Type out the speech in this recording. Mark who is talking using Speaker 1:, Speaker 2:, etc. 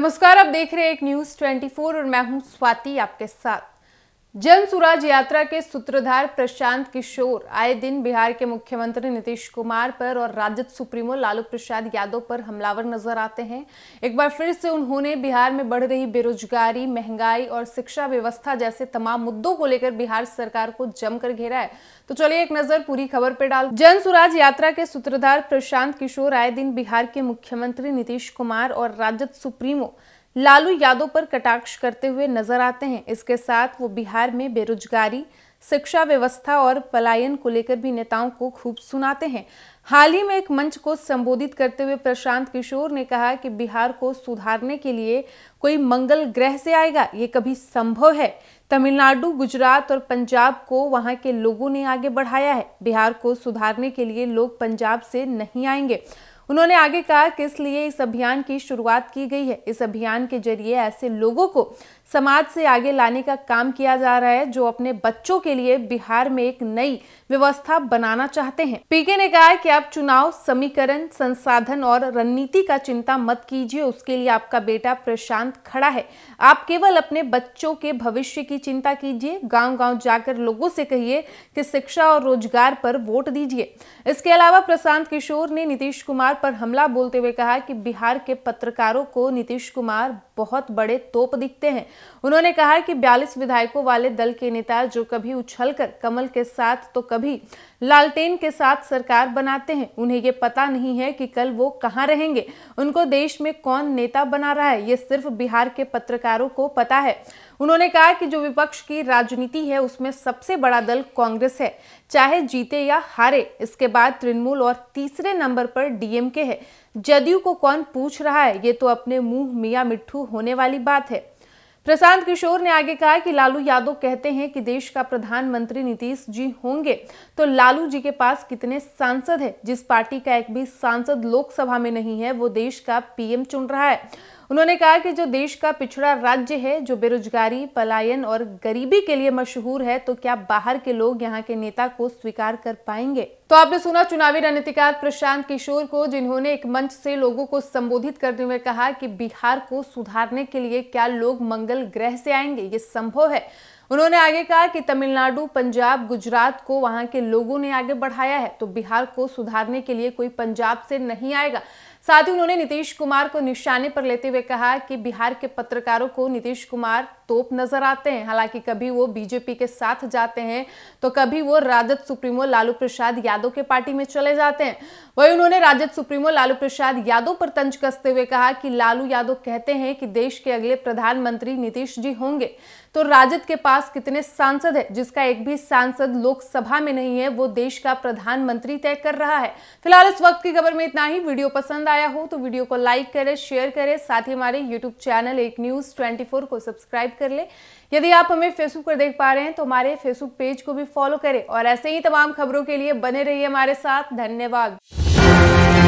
Speaker 1: नमस्कार आप देख रहे हैं एक न्यूज 24 और मैं हूं स्वाति आपके साथ जन सुराज यात्रा के सूत्रधार प्रशांत किशोर आए दिन बिहार के मुख्यमंत्री नीतीश कुमार पर और राजद सुप्रीमो लालू प्रसाद यादव पर हमलावर नजर आते हैं एक बार फिर से उन्होंने बिहार में बढ़ रही बेरोजगारी महंगाई और शिक्षा व्यवस्था जैसे तमाम मुद्दों को लेकर बिहार सरकार को जमकर घेरा है तो चलिए एक नजर पूरी खबर पर डाल जन सुराज यात्रा के सूत्रधार प्रशांत किशोर आए दिन बिहार के मुख्यमंत्री नीतीश कुमार और राजद सुप्रीमो लालू यादव पर कटाक्ष करते हुए नजर आते हैं इसके साथ वो बिहार में बेरोजगारी शिक्षा व्यवस्था और पलायन को लेकर भी नेताओं को खूब सुनाते हैं हाल ही में एक मंच को संबोधित करते हुए प्रशांत किशोर ने कहा कि बिहार को सुधारने के लिए कोई मंगल ग्रह से आएगा ये कभी संभव है तमिलनाडु गुजरात और पंजाब को वहां के लोगों ने आगे बढ़ाया है बिहार को सुधारने के लिए लोग पंजाब से नहीं आएंगे उन्होंने आगे कहा कि इसलिए इस अभियान की शुरुआत की गई है इस अभियान के जरिए ऐसे लोगों को समाज से आगे लाने का काम किया जा रहा है जो अपने बच्चों के लिए बिहार में एक नई व्यवस्था बनाना चाहते हैं पीके ने कहा कि आप चुनाव समीकरण संसाधन और रणनीति का चिंता मत कीजिए उसके लिए आपका बेटा प्रशांत खड़ा है आप केवल अपने बच्चों के भविष्य की चिंता कीजिए गाँव गाँव जाकर लोगों से कहिए कि शिक्षा और रोजगार पर वोट दीजिए इसके अलावा प्रशांत किशोर ने नीतीश कुमार पर हमला बोलते हुए कहा कि बिहार के पत्रकारों को नीतीश कुमार बहुत बड़े तोप दिखते हैं उन्होंने कहा कि 42 विधायकों वाले दल के नेता जो कभी उछलकर कमल के साथ तो कभी लालटेन के साथ सरकार बनाते हैं उन्हें ये पता नहीं है कि कल वो कहाँ रहेंगे उनको देश में कौन नेता बना रहा है ये सिर्फ बिहार के पत्रकारों को पता है उन्होंने कहा कि जो विपक्ष की राजनीति है उसमें सबसे बड़ा दल कांग्रेस है चाहे जीते या हारे इसके बाद तृणमूल और तीसरे नंबर पर डीएमके है जदयू को कौन पूछ रहा है ये तो अपने मुंह मियाँ मिट्ठू होने वाली बात है प्रशांत किशोर ने आगे कहा कि लालू यादव कहते हैं कि देश का प्रधानमंत्री नीतीश जी होंगे तो लालू जी के पास कितने सांसद हैं जिस पार्टी का एक भी सांसद लोकसभा में नहीं है वो देश का पीएम चुन रहा है उन्होंने कहा कि जो देश का पिछड़ा राज्य है जो बेरोजगारी पलायन और गरीबी के लिए मशहूर है तो क्या बाहर के लोग यहाँ के नेता को स्वीकार कर पाएंगे तो आपने सुना चुनावी रणनीतिकार प्रशांत किशोर को जिन्होंने एक मंच से लोगों को संबोधित करते हुए कहा कि बिहार को सुधारने के लिए क्या लोग मंगल ग्रह से आएंगे ये संभव है उन्होंने आगे कहा कि तमिलनाडु पंजाब गुजरात को वहां के लोगों ने आगे बढ़ाया है तो बिहार को सुधारने के लिए कोई पंजाब से नहीं आएगा साथ ही उन्होंने नीतीश कुमार को निशाने पर लेते हुए कहा कि बिहार के पत्रकारों को नीतीश कुमार तोप नजर आते हैं हालांकि कभी वो बीजेपी के साथ जाते हैं तो कभी वो राजद सुप्रीमो लालू प्रसाद यादव के पार्टी में चले जाते हैं वही उन्होंने राजद सुप्रीमो लालू प्रसाद यादव पर तंज कसते हुए कहा कि लालू यादव कहते हैं कि देश के अगले प्रधानमंत्री नीतीश जी होंगे तो राजद के पास कितने सांसद है जिसका एक भी सांसद लोकसभा में नहीं है वो देश का प्रधानमंत्री तय कर रहा है फिलहाल इस वक्त की खबर में इतना ही वीडियो पसंद आया हो तो वीडियो को लाइक करें शेयर करें साथ ही हमारे यूट्यूब चैनल एक न्यूज ट्वेंटी को सब्सक्राइब कर लें यदि आप हमें फेसबुक पर देख पा रहे हैं तो हमारे फेसबुक पेज को भी फॉलो करें और ऐसे ही तमाम खबरों के लिए बने रहिए हमारे साथ धन्यवाद